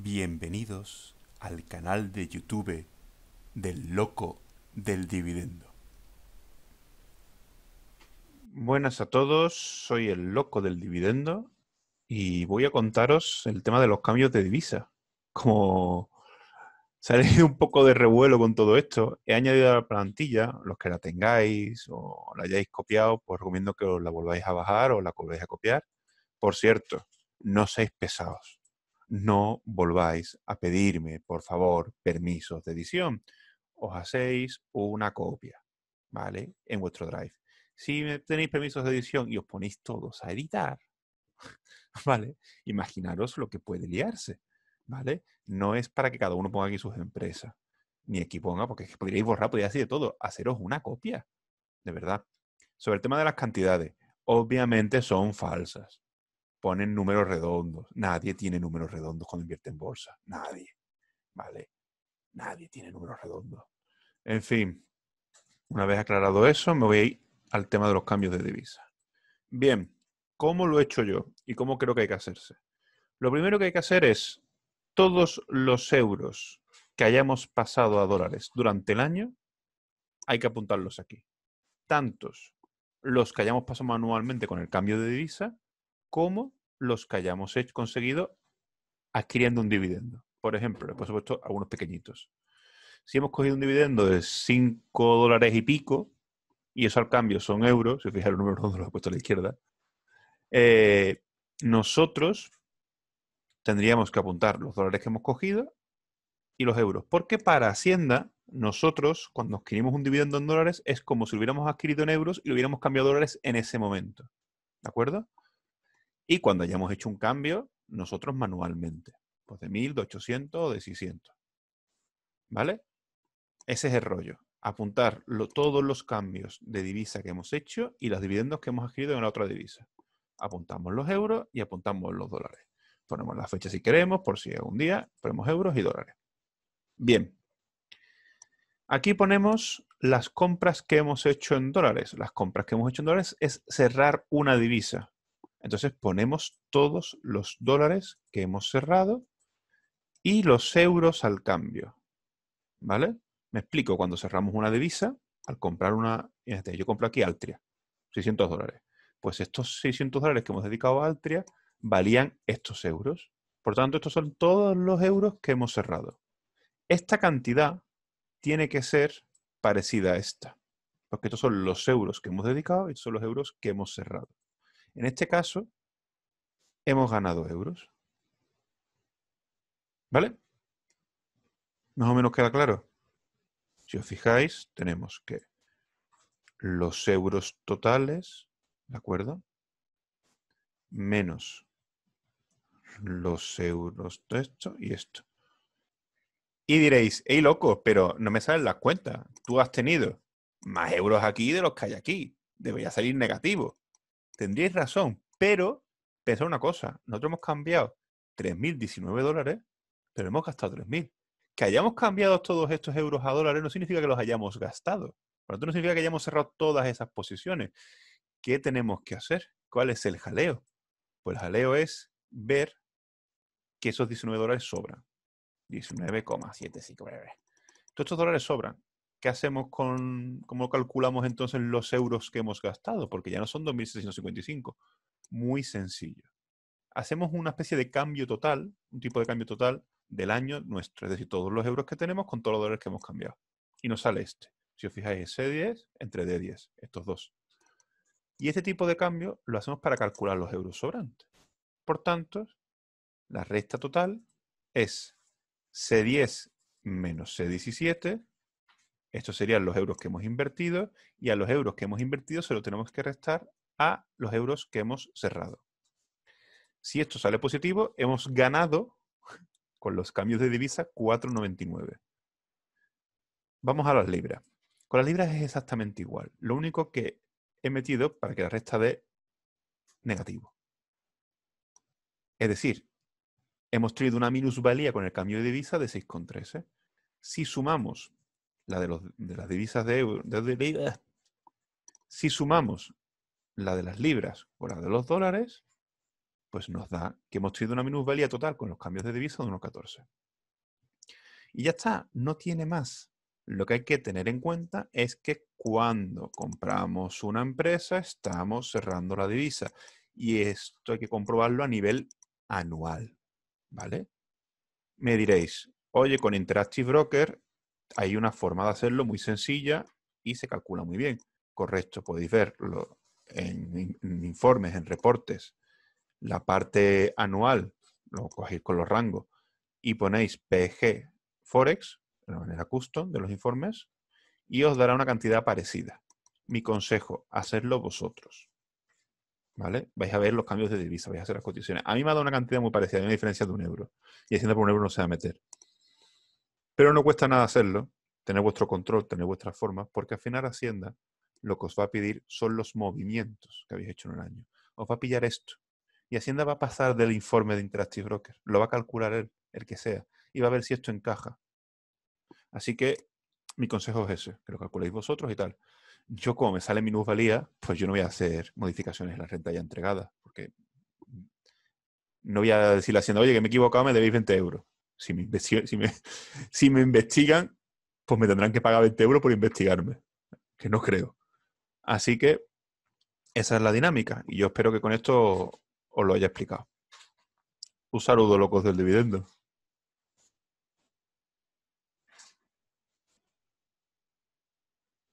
Bienvenidos al canal de YouTube del loco del dividendo. Buenas a todos, soy el loco del dividendo y voy a contaros el tema de los cambios de divisa. Como se un poco de revuelo con todo esto, he añadido a la plantilla, los que la tengáis o la hayáis copiado, os pues recomiendo que os la volváis a bajar o la volváis a copiar. Por cierto, no seáis pesados no volváis a pedirme, por favor, permisos de edición. Os hacéis una copia, ¿vale? En vuestro Drive. Si tenéis permisos de edición y os ponéis todos a editar, ¿vale? Imaginaros lo que puede liarse, ¿vale? No es para que cada uno ponga aquí sus empresas, ni aquí ponga, porque podríais borrar, podríais así de todo, haceros una copia, de verdad. Sobre el tema de las cantidades, obviamente son falsas, ponen números redondos. Nadie tiene números redondos cuando invierte en bolsa. Nadie. ¿Vale? Nadie tiene números redondos. En fin, una vez aclarado eso, me voy a ir al tema de los cambios de divisa. Bien, ¿cómo lo he hecho yo? ¿Y cómo creo que hay que hacerse? Lo primero que hay que hacer es todos los euros que hayamos pasado a dólares durante el año, hay que apuntarlos aquí. Tantos los que hayamos pasado manualmente con el cambio de divisa como los que hayamos hecho, conseguido adquiriendo un dividendo. Por ejemplo, por supuesto, algunos pequeñitos. Si hemos cogido un dividendo de 5 dólares y pico, y eso al cambio son euros, si os fijáis el número donde lo he puesto a la izquierda, eh, nosotros tendríamos que apuntar los dólares que hemos cogido y los euros. Porque para Hacienda, nosotros, cuando adquirimos un dividendo en dólares, es como si lo hubiéramos adquirido en euros y lo hubiéramos cambiado a dólares en ese momento. ¿De acuerdo? Y cuando hayamos hecho un cambio, nosotros manualmente, pues de 1000, de 800 o de 600. ¿Vale? Ese es el rollo. Apuntar todos los cambios de divisa que hemos hecho y los dividendos que hemos adquirido en la otra divisa. Apuntamos los euros y apuntamos los dólares. Ponemos la fecha si queremos, por si algún día ponemos euros y dólares. Bien. Aquí ponemos las compras que hemos hecho en dólares. Las compras que hemos hecho en dólares es cerrar una divisa. Entonces ponemos todos los dólares que hemos cerrado y los euros al cambio. ¿Vale? Me explico, cuando cerramos una divisa, al comprar una, yo compro aquí Altria, 600 dólares. Pues estos 600 dólares que hemos dedicado a Altria valían estos euros. Por tanto, estos son todos los euros que hemos cerrado. Esta cantidad tiene que ser parecida a esta, porque estos son los euros que hemos dedicado y estos son los euros que hemos cerrado. En este caso, hemos ganado euros. ¿Vale? Más o menos queda claro. Si os fijáis, tenemos que los euros totales, ¿de acuerdo? Menos los euros de esto y esto. Y diréis, hey loco, pero no me salen las cuentas. Tú has tenido más euros aquí de los que hay aquí. Debería salir negativo tendríais razón, pero pensad una cosa, nosotros hemos cambiado 3.019 dólares, pero hemos gastado 3.000. Que hayamos cambiado todos estos euros a dólares no significa que los hayamos gastado. Por lo no significa que hayamos cerrado todas esas posiciones. ¿Qué tenemos que hacer? ¿Cuál es el jaleo? Pues el jaleo es ver que esos 19 dólares sobran. 19,759. Todos estos dólares sobran. ¿qué hacemos con, cómo calculamos entonces los euros que hemos gastado? Porque ya no son 2.655. Muy sencillo. Hacemos una especie de cambio total, un tipo de cambio total del año nuestro, es decir, todos los euros que tenemos con todos los dólares que hemos cambiado. Y nos sale este. Si os fijáis, es C10 entre D10, estos dos. Y este tipo de cambio lo hacemos para calcular los euros sobrantes. Por tanto, la resta total es C10 menos C17 estos serían los euros que hemos invertido y a los euros que hemos invertido se lo tenemos que restar a los euros que hemos cerrado. Si esto sale positivo, hemos ganado con los cambios de divisa 4,99. Vamos a las libras. Con las libras es exactamente igual. Lo único que he metido para que la resta de negativo. Es decir, hemos tenido una minusvalía con el cambio de divisa de 6,13. Si sumamos la de, las divisas de euro, si sumamos la de las libras o la de los dólares, pues nos da que hemos tenido una minusvalía total con los cambios de divisa de 1,14. Y ya está, no tiene más. Lo que hay que tener en cuenta es que cuando compramos una empresa estamos cerrando la divisa. Y esto hay que comprobarlo a nivel anual. ¿Vale? Me diréis, oye, con Interactive Broker hay una forma de hacerlo muy sencilla y se calcula muy bien. Correcto, podéis verlo en, informes, en reportes. La parte anual lo cogéis con los rangos y ponéis PG Forex, de la manera custom de los informes, y os dará una cantidad parecida. Mi consejo, hacerlo vosotros. ¿Vale? Vais a ver los cambios de divisa, vais a hacer las cotizaciones. A mí me ha dado una cantidad muy parecida, hay una diferencia de un euro. Y haciendo por un euro no se va a meter. Pero no cuesta nada hacerlo, tener vuestro control, tener vuestras formas, porque al final Hacienda lo que os va a pedir son los movimientos que habéis hecho en el año. Os va a pillar esto. Y Hacienda va a pasar del informe de Interactive Broker. Lo va a calcular él, el que sea. Y va a ver si esto encaja. Así que mi consejo es ese, que lo calculéis vosotros y tal. Yo como me sale minusvalía, pues yo no voy a hacer modificaciones en la renta ya entregada, porque no voy a decirle a Hacienda, oye, que me he equivocado, me debéis 20 euros. Si me, investigan, pues me tendrán que pagar 20 euros por investigarme, que no creo. Así que esa es la dinámica y yo espero que con esto os lo haya explicado. Un saludo, locos del dividendo.